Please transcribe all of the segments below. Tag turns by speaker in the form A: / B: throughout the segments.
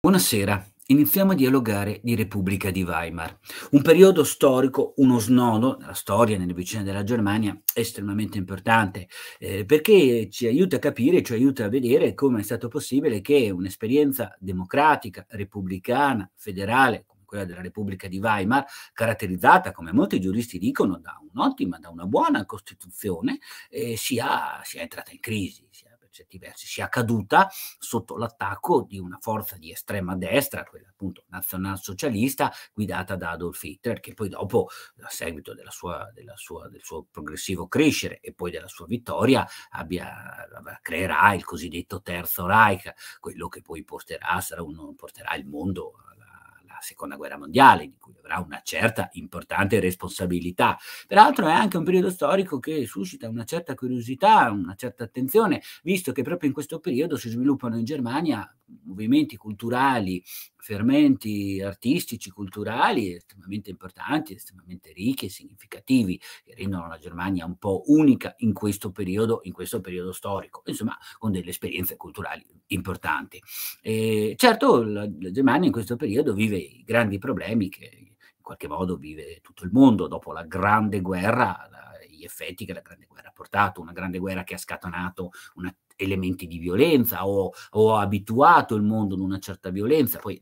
A: Buonasera, iniziamo a dialogare di Repubblica di Weimar, un periodo storico, uno snodo nella storia, nelle vicende della Germania, estremamente importante, eh, perché ci aiuta a capire, ci aiuta a vedere come è stato possibile che un'esperienza democratica, repubblicana, federale, come quella della Repubblica di Weimar, caratterizzata, come molti giuristi dicono, da un'ottima, da una buona Costituzione, eh, sia, sia entrata in crisi, sia certi cioè, versi sia caduta sotto l'attacco di una forza di estrema destra, quella appunto nazionalsocialista, guidata da Adolf Hitler, che poi dopo, a seguito della sua, della sua, del suo progressivo crescere e poi della sua vittoria, abbia, creerà il cosiddetto Terzo Reich, quello che poi porterà, sarà uno, porterà il mondo seconda guerra mondiale, di cui avrà una certa importante responsabilità. Peraltro è anche un periodo storico che suscita una certa curiosità, una certa attenzione, visto che proprio in questo periodo si sviluppano in Germania movimenti culturali fermenti artistici, culturali estremamente importanti, estremamente ricchi e significativi che rendono la Germania un po' unica in questo periodo, in questo periodo storico, insomma con delle esperienze culturali importanti. E certo la, la Germania in questo periodo vive i grandi problemi che in qualche modo vive tutto il mondo dopo la grande guerra, la, gli effetti che la grande guerra ha portato, una grande guerra che ha scatenato una elementi di violenza o, o, abituato il mondo ad una certa violenza. Poi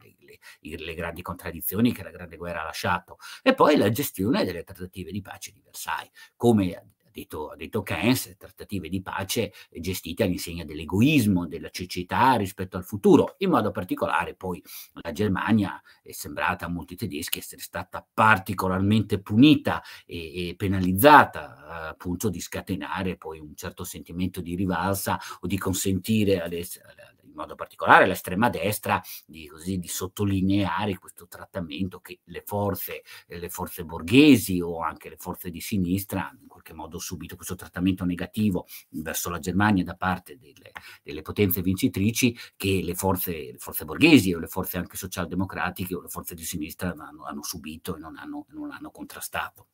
A: le grandi contraddizioni che la Grande Guerra ha lasciato, e poi la gestione delle trattative di pace di Versailles, come detto, ha detto Keynes, trattative di pace gestite all'insegna dell'egoismo, della cecità rispetto al futuro. In modo particolare poi la Germania è sembrata a molti tedeschi essere stata particolarmente punita e, e penalizzata appunto di scatenare poi un certo sentimento di rivalsa o di consentire alle, alle modo particolare l'estrema destra, di, così, di sottolineare questo trattamento che le forze, eh, le forze borghesi o anche le forze di sinistra in qualche modo subito questo trattamento negativo verso la Germania da parte delle, delle potenze vincitrici che le forze, le forze, borghesi o le forze anche socialdemocratiche o le forze di sinistra hanno, hanno subito e non hanno, non hanno contrastato.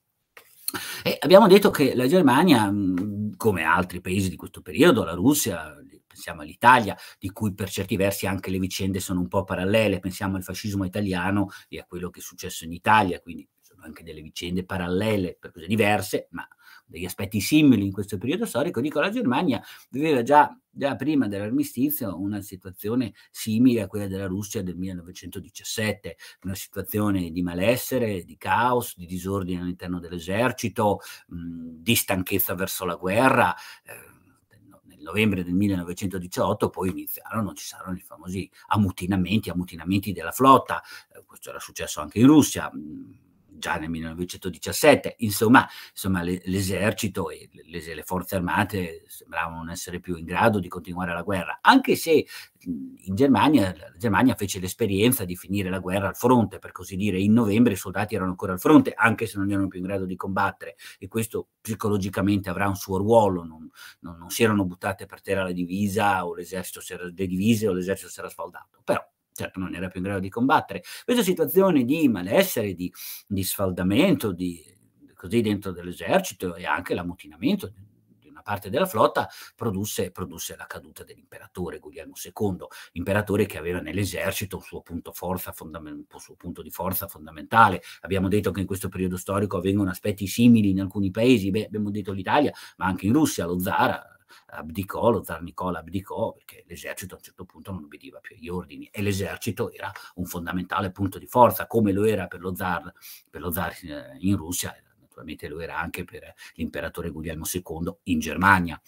A: E abbiamo detto che la Germania, come altri paesi di questo periodo, la Russia, pensiamo all'Italia, di cui per certi versi anche le vicende sono un po' parallele, pensiamo al fascismo italiano e a quello che è successo in Italia, quindi sono anche delle vicende parallele per cose diverse, ma degli aspetti simili in questo periodo storico, dico la Germania viveva già, già prima dell'armistizio una situazione simile a quella della Russia del 1917, una situazione di malessere, di caos, di disordine all'interno dell'esercito, mh, di stanchezza verso la guerra. Eh, novembre del 1918 poi iniziarono, ci saranno i famosi ammutinamenti, ammutinamenti della flotta, eh, questo era successo anche in Russia, mm, già nel 1917, insomma, insomma l'esercito e le, le, forze armate sembravano non essere più in grado di continuare la guerra, anche se in Germania, la Germania fece l'esperienza di finire la guerra al fronte, per così dire, in novembre i soldati erano ancora al fronte, anche se non erano più in grado di combattere e questo psicologicamente avrà un suo ruolo, non, non, non si erano buttate per terra la divisa o l'esercito le divise o l'esercito si era sfaldato, però certo non era più in grado di combattere. Questa situazione di malessere, di, di sfaldamento, di, così dentro dell'esercito e anche l'ammutinamento di una parte della flotta produsse, produsse la caduta dell'imperatore Guglielmo II, imperatore che aveva nell'esercito un, suo punto, un suo punto di forza fondamentale. Abbiamo detto che in questo periodo storico avvengono aspetti simili in alcuni paesi, Beh, abbiamo detto l'Italia, ma anche in Russia, lo zara, abdicò, lo zar Nicola abdicò perché l'esercito a un certo punto non obbediva più agli ordini e l'esercito era un fondamentale punto di forza, come lo era per lo zar, per lo zar eh, in Russia, naturalmente lo era anche per l'imperatore Guglielmo II in Germania,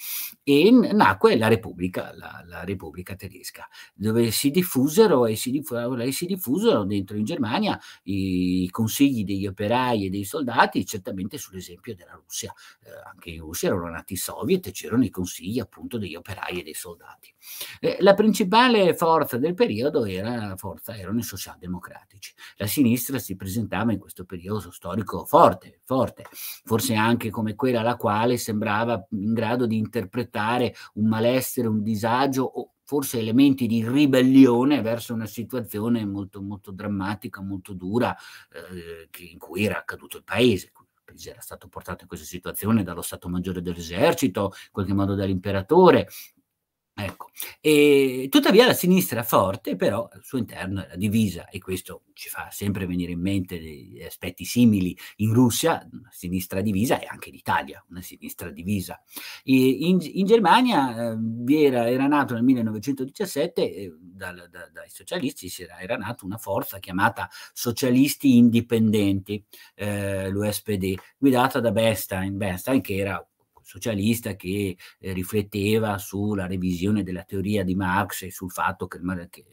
A: e nacque la Repubblica, la, la Repubblica tedesca, dove si diffusero e si, diffu- e si diffusero dentro in Germania i, consigli degli operai e dei soldati, certamente sull'esempio della Russia. Eh, anche in Russia erano nati i soviet e c'erano i consigli appunto degli operai e dei soldati. Eh, la principale forza del periodo era, forza, erano i socialdemocratici. La sinistra si presentava in questo periodo storico forte, forte aperte, forse anche come quella alla quale sembrava in grado di interpretare un malessere, un disagio o forse elementi di ribellione verso una situazione molto, molto drammatica, molto dura eh, in cui era accaduto Il paese era stato portato in questa situazione dallo Stato Maggiore dell'Esercito, in qualche modo dall'imperatore, Ecco. E, tuttavia la sinistra forte però al suo interno era divisa e questo ci fa sempre venire in mente degli aspetti simili in Russia, una sinistra divisa e anche in Italia, una sinistra divisa. E in, in, Germania eh, era, era, nato nel 1917 eh, dal, da, dai socialisti, era, era nata una forza chiamata Socialisti Indipendenti, eh, l'USPD, guidata da Bernstein, Bernstein che era socialista che eh, rifletteva sulla revisione della teoria di Marx e sul fatto che, che,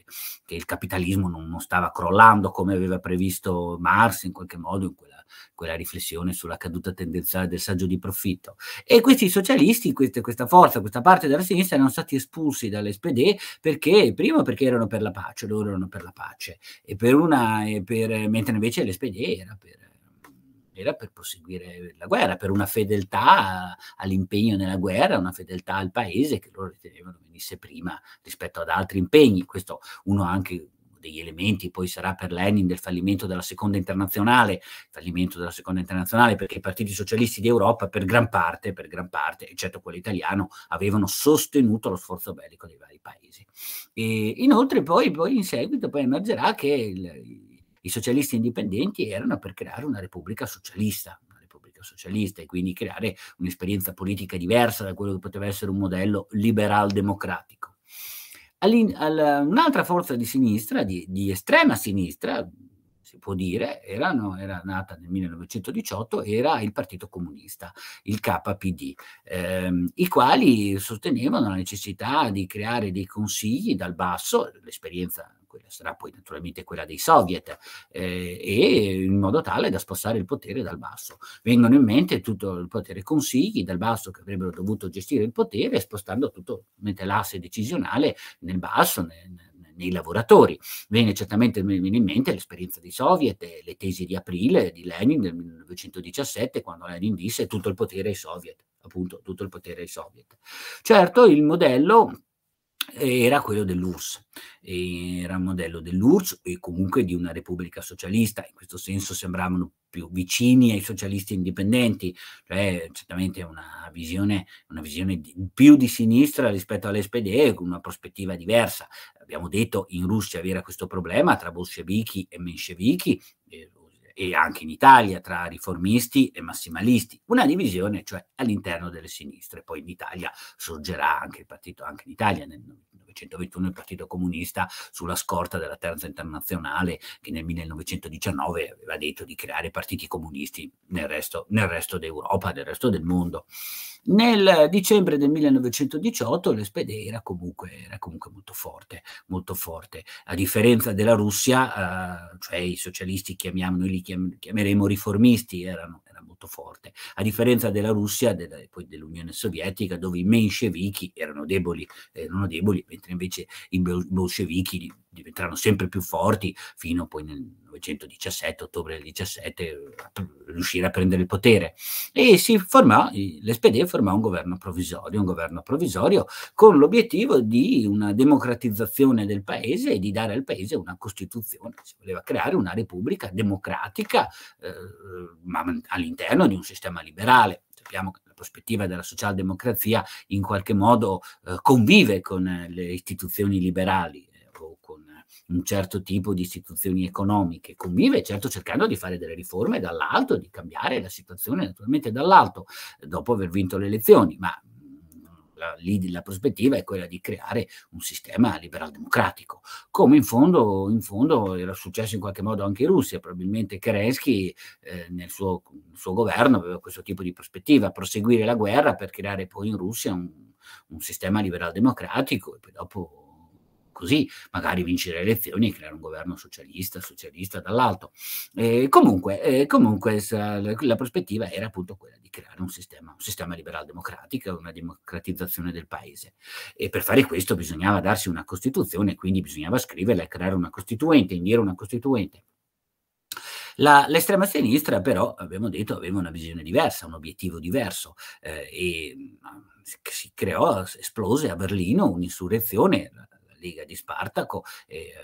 A: che il capitalismo non, non, stava crollando come aveva previsto Marx in qualche modo in quella, quella riflessione sulla caduta tendenziale del saggio di profitto. E questi socialisti, queste, questa forza, questa parte della sinistra erano stati espulsi dall'SPD perché, prima perché erano per la pace, loro erano per la pace, e per una, e per, mentre invece l'SPD era per era per proseguire la guerra, per una fedeltà all'impegno nella guerra, una fedeltà al paese che loro ritenevano venisse prima rispetto ad altri impegni. Questo uno anche degli elementi poi sarà per Lenin del fallimento della seconda internazionale, fallimento della seconda internazionale perché i partiti socialisti d'Europa per gran parte, per gran parte, eccetto quello italiano, avevano sostenuto lo sforzo bellico dei vari paesi. E inoltre poi, poi in seguito poi emergerà che il, i socialisti indipendenti erano per creare una repubblica socialista, una repubblica socialista e quindi creare un'esperienza politica diversa da quello che poteva essere un modello liberal democratico. Al, un'altra forza di sinistra, di, di estrema sinistra, si può dire, era, no, era, nata nel 1918, era il Partito Comunista, il KPD, ehm, i quali sostenevano la necessità di creare dei consigli dal basso, l'esperienza quella sarà poi naturalmente quella dei soviet, eh, e in modo tale da spostare il potere dal basso. Vengono in mente tutto il potere consigli dal basso che avrebbero dovuto gestire il potere, spostando tutto, mette l'asse decisionale nel basso, nel, nei lavoratori. Viene certamente in mente l'esperienza dei soviet, le tesi di aprile di Lenin del 1917, quando Lenin disse tutto il potere ai soviet, appunto tutto il potere ai soviet. Certo, il modello era quello dell'URSS, era un modello dell'URSS e comunque di una repubblica socialista, in questo senso sembravano più vicini ai socialisti indipendenti, cioè certamente una visione, una visione di, più di sinistra rispetto all'SPD con una prospettiva diversa. Abbiamo detto in Russia vi era questo problema tra bolscevichi e menscevichi, eh, e anche in Italia tra riformisti e massimalisti, una divisione cioè all'interno delle sinistre. Poi in Italia sorgerà anche il partito, anche in Italia nel 1921 il Partito Comunista sulla scorta della Terza Internazionale che nel 1919 aveva detto di creare partiti comunisti nel resto, nel resto d'Europa, nel resto del mondo. Nel dicembre del 1918 l'Espede era comunque, era comunque molto forte, molto forte, a differenza della Russia, eh, cioè i socialisti chiamiamo, noi li chiam, chiameremo riformisti, erano, molto forte, a differenza della Russia e poi dell'Unione Sovietica, dove i menscevichi erano deboli, erano eh, deboli mentre invece i bolscevichi diventarono sempre più forti fino poi nel 1917, ottobre del 17, riuscire a prendere il potere. E si formò, l'SPD formò un governo provvisorio, un governo provvisorio con l'obiettivo di una democratizzazione del paese e di dare al paese una Costituzione. Si voleva creare una repubblica democratica, eh, ma all'interno all'interno di un sistema liberale. Sappiamo che la prospettiva della socialdemocrazia in qualche modo eh, convive con eh, le istituzioni liberali eh, o con un certo tipo di istituzioni economiche, convive certo cercando di fare delle riforme dall'alto, di cambiare la situazione naturalmente dall'alto, eh, dopo aver vinto le elezioni, ma la, la prospettiva è quella di creare un sistema liberal-democratico, come in fondo, in fondo, era successo in qualche modo anche in Russia, probabilmente Kerensky eh, nel, suo, nel suo governo aveva questo tipo di prospettiva, proseguire la guerra per creare poi in Russia un, un sistema liberal-democratico e poi dopo così magari vincere le elezioni e creare un governo socialista, socialista dall'alto. Eh, comunque, eh, comunque la, prospettiva era appunto quella di creare un sistema, un sistema liberal-democratico, una democratizzazione del paese. E per fare questo bisognava darsi una Costituzione, quindi bisognava scriverla e creare una Costituente, indire una Costituente. l'estrema sinistra però, abbiamo detto, aveva una visione diversa, un obiettivo diverso eh, e si creò, esplose a Berlino un'insurrezione, Lega di Spartaco, eh,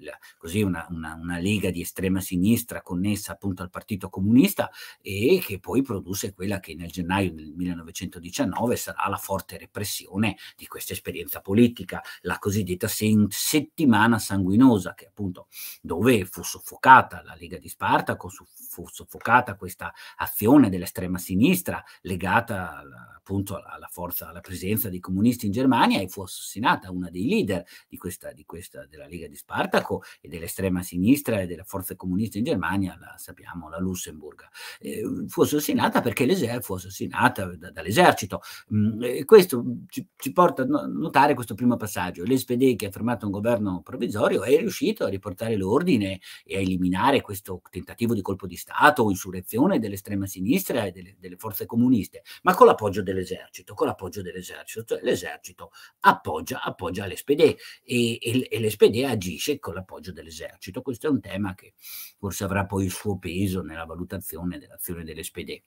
A: la, così una, una, una, Liga di estrema sinistra connessa appunto al Partito Comunista e che poi produsse quella che nel gennaio del 1919 sarà la forte repressione di questa esperienza politica, la cosiddetta settimana sanguinosa, che appunto dove fu soffocata la Lega di Spartaco, fu soffocata questa azione dell'estrema sinistra legata appunto alla forza, alla presenza dei comunisti in Germania e fu assassinata una dei leader di questa, di questa, della Lega di Spartaco e dell'estrema sinistra e delle forze comuniste in Germania, la sappiamo, la Lussemburga, Eh, fu assassinata perché fu assassinata da, dall'esercito. Mm, questo ci, ci, porta a notare questo primo passaggio. L'SPD che ha fermato un governo provvisorio è riuscito a riportare l'ordine e a eliminare questo tentativo di colpo di Stato o insurrezione dell'estrema sinistra e delle, delle forze comuniste, ma con l'appoggio dell'esercito, con l'appoggio dell'esercito, cioè l'esercito appoggia, appoggia l'SPD e, e, e l'SPD agisce con l'appoggio dell'esercito. Questo è un tema che forse avrà poi il suo peso nella valutazione dell'azione dell'SPD.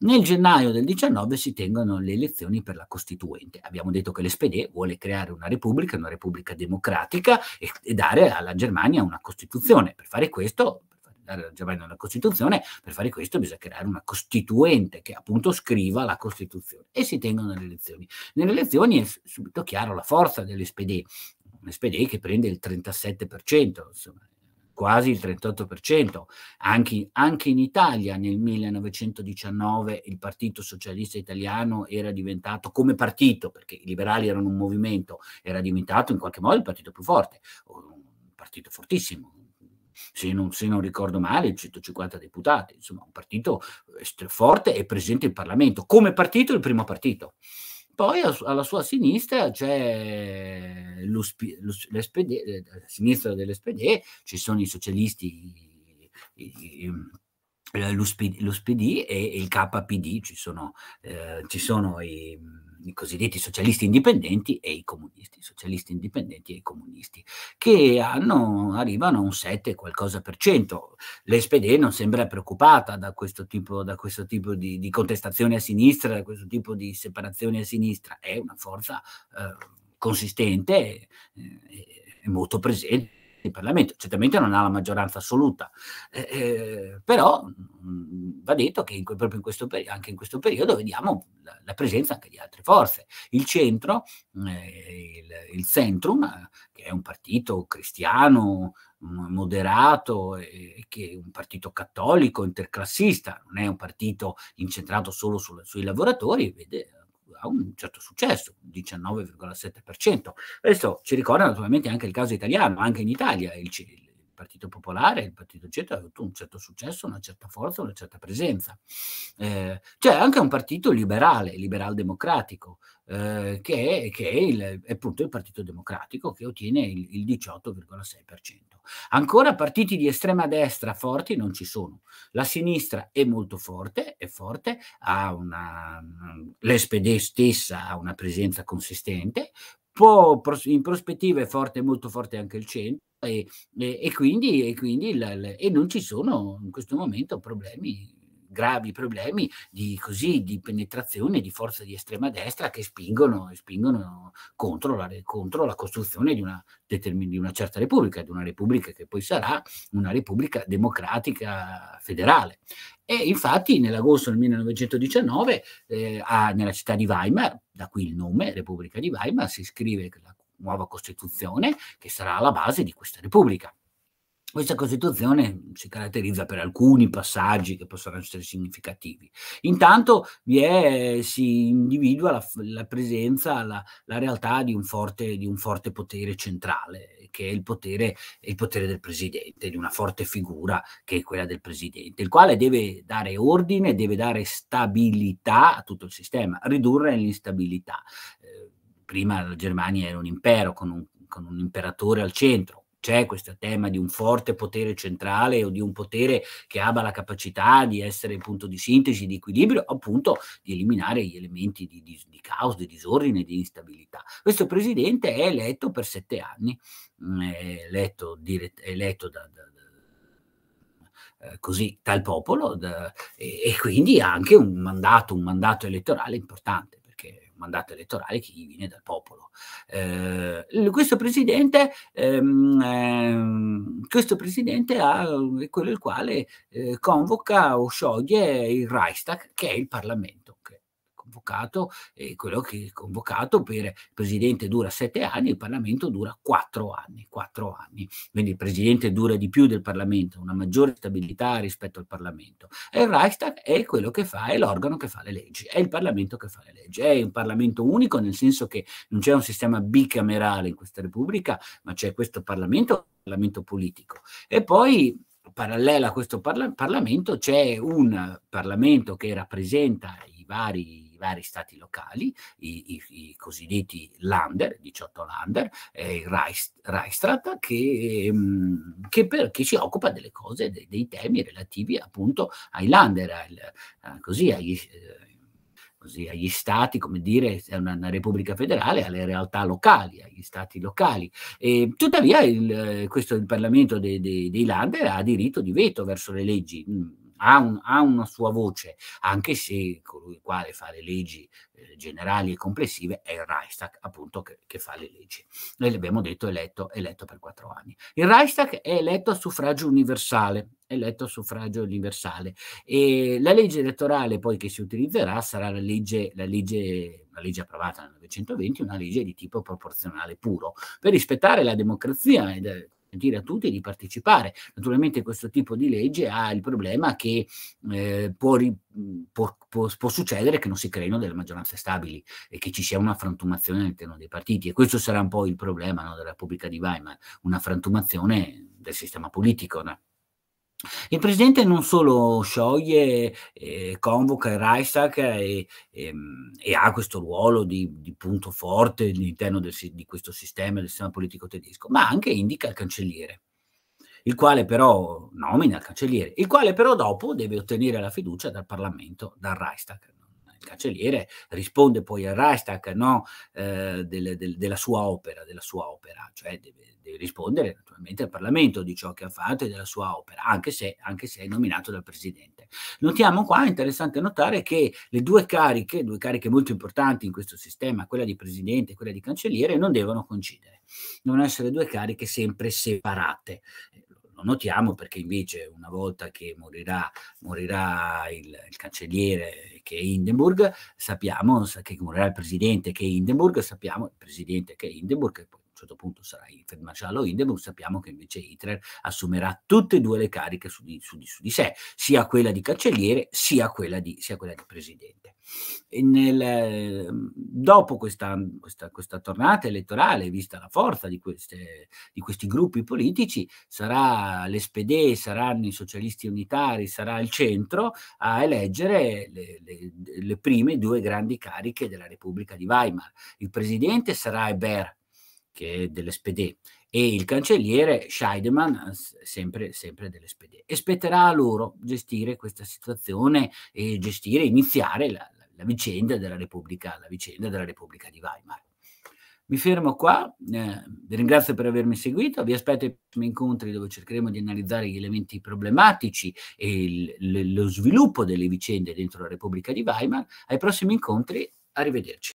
A: Nel gennaio del 19 si tengono le elezioni per la Costituente. Abbiamo detto che l'SPD vuole creare una repubblica, una repubblica democratica e, e dare alla Germania una Costituzione. Per fare questo dare alla Germania una Costituzione, per fare questo bisogna creare una Costituente che appunto scriva la Costituzione e si tengono le elezioni. Nelle elezioni è subito chiaro la forza dell'SPD, un SPDI che prende il 37%, insomma, quasi il 38%. Anche, anche, in Italia nel 1919 il Partito Socialista Italiano era diventato, come partito, perché i liberali erano un movimento, era diventato in qualche modo il partito più forte, un partito fortissimo. Se non, se non ricordo male, 150 deputati, insomma, un partito eh, forte e presente in Parlamento. Come partito, il primo partito. Poi alla sua sinistra c'è l'SPD, alla eh, sinistra dell'SPD ci sono i socialisti, l'USPD e il KPD, ci sono, eh, ci sono i i cosiddetti socialisti indipendenti e i comunisti, socialisti indipendenti e i comunisti, che hanno, arrivano a un 7 qualcosa per cento. L'SPD non sembra preoccupata da questo tipo, da questo tipo di, di, contestazione a sinistra, da questo tipo di separazione a sinistra, è una forza eh, consistente eh, e, e molto presente in Parlamento. Certamente non ha la maggioranza assoluta, eh, eh, però mh, mm, va detto che in, proprio in questo, anche in questo periodo vediamo la, la, presenza anche di altre forze. Il centro, mm, eh, il, il, Centrum, che è un partito cristiano mm, moderato e che è un partito cattolico interclassista, non è un partito incentrato solo su, sui lavoratori, vede ha un certo successo, 19,7%. Questo ci ricorda naturalmente anche il caso italiano, anche in Italia il, Partito Popolare, il Partito Centro, ha avuto un certo successo, una certa forza, una certa presenza. Eh, c'è cioè, anche un partito liberale, liberal democratico, eh, che, è, che è, il, è, appunto il Partito Democratico che ottiene il, il 18,6%. Ancora partiti di estrema destra forti non ci sono. La sinistra è molto forte, è forte, ha una, l'SPD stessa ha una presenza consistente, può in prospettiva è forte, molto forte anche il centro, e, e, e quindi, e, quindi il, e non ci sono in questo momento problemi gravi problemi di, così, di penetrazione di forze di estrema destra che spingono, spingono contro, la, contro la costruzione di una, di una certa repubblica, di una repubblica che poi sarà una repubblica democratica federale. E infatti nell'agosto del 1919 eh, a, nella città di Weimar, da qui il nome Repubblica di Weimar, si scrive la nuova Costituzione che sarà alla base di questa Repubblica. Questa Costituzione si caratterizza per alcuni passaggi che possono essere significativi. Intanto è, si individua la, la presenza, la, la, realtà di un, forte, di un forte potere centrale, che è il potere, il potere, del Presidente, di una forte figura che è quella del Presidente, il quale deve dare ordine, deve dare stabilità a tutto il sistema, ridurre l'instabilità prima la Germania era un impero con un, con un imperatore al centro, c'è questo tema di un forte potere centrale o di un potere che abbia la capacità di essere il punto di sintesi, di equilibrio, appunto di eliminare gli elementi di, di, di caos, di disordine, di instabilità. Questo presidente è eletto per sette anni, mm, è eletto, dirett- è eletto da, da eh, così dal popolo da, e, e, quindi anche un mandato, un mandato elettorale importante mandato elettorale che gli viene dal popolo. Eh, questo, presidente, ehm, ehm, questo presidente ha, è quello il quale eh, convoca o scioglie il Reichstag, che è il Parlamento convocato e quello che è convocato per il presidente dura sette anni, il Parlamento dura quattro anni, quattro anni. Quindi il presidente dura di più del Parlamento, una maggiore stabilità rispetto al Parlamento. E il Reichstag è quello che fa, è l'organo che fa le leggi, è il Parlamento che fa le leggi, è un Parlamento unico nel senso che non c'è un sistema bicamerale in questa Repubblica, ma c'è questo Parlamento, Parlamento politico. E poi parallela a questo parla Parlamento c'è un Parlamento che rappresenta i vari i vari stati locali, i, i, i cosiddetti Lander, 18 Lander, eh, il Reichstrat, che, mm, che, che, si occupa delle cose, dei, dei temi relativi appunto ai Lander, al, così agli... Eh, agli stati, come dire, è una, una, repubblica federale, alle realtà locali, agli stati locali. E, tuttavia il, eh, questo, il Parlamento de, de, dei Lander ha diritto di veto verso le leggi mm, ha, un, ha, una sua voce, anche se colui il quale fa le leggi eh, generali e complessive è il Reichstag, appunto, che, che fa le leggi. Noi l'abbiamo detto, eletto, eletto per quattro anni. Il Reichstag è eletto a suffragio universale, eletto a suffragio universale. E la legge elettorale poi che si utilizzerà sarà la legge, la legge, la legge approvata nel 1920, una legge di tipo proporzionale puro, per rispettare la democrazia ed, eh, dire a tutti di partecipare. Naturalmente questo tipo di legge ha il problema che eh, può, può, può, può, succedere che non si creino delle maggioranze stabili e che ci sia una frantumazione all'interno dei partiti e questo sarà un po' il problema no, della Repubblica di Weimar, una frantumazione del sistema politico. No? Il presidente non solo scioglie, eh, convoca il Reichstag e, e, ehm, e, ha questo ruolo di, di punto forte all'interno del, di questo sistema, del sistema politico tedesco, ma anche indica il cancelliere, il quale però nomina il cancelliere, il quale però dopo deve ottenere la fiducia dal Parlamento, dal Reichstag cancelliere risponde poi al Reichstag no, eh, del, del, della sua opera, della sua opera, cioè deve, deve, rispondere naturalmente al Parlamento di ciò che ha fatto e della sua opera, anche se, anche se è nominato dal Presidente. Notiamo qua, è interessante notare che le due cariche, due cariche molto importanti in questo sistema, quella di Presidente e quella di Cancelliere, non devono coincidere, devono essere due cariche sempre separate Notiamo perché invece una volta che morirà, morirà il, il, cancelliere che è Hindenburg, sappiamo che morirà il presidente che è Hindenburg, sappiamo il presidente che è Hindenburg, che poi un certo punto sarà il feldmaresciallo Hindenburg, sappiamo che invece Hitler assumerà tutte e due le cariche su di, su di, su di sé, sia quella di cancelliere sia quella di, sia quella di presidente. Nel, ehm, dopo questa, questa, questa, tornata elettorale, vista la forza di, queste, di questi gruppi politici, sarà l'SPD, saranno i socialisti unitari, sarà il centro a eleggere le, le, le prime due grandi cariche della Repubblica di Weimar. Il presidente sarà Ebert, che è dell'SPD e il cancelliere Scheidemann, sempre, sempre dell'SPD. E spetterà a loro gestire questa situazione e gestire, iniziare la, la, la, vicenda, della Repubblica, la vicenda della Repubblica di Weimar. Mi fermo qua, eh, vi ringrazio per avermi seguito, vi aspetto ai prossimi incontri dove cercheremo di analizzare gli elementi problematici e il, lo sviluppo delle vicende dentro la Repubblica di Weimar. Ai prossimi incontri, arrivederci.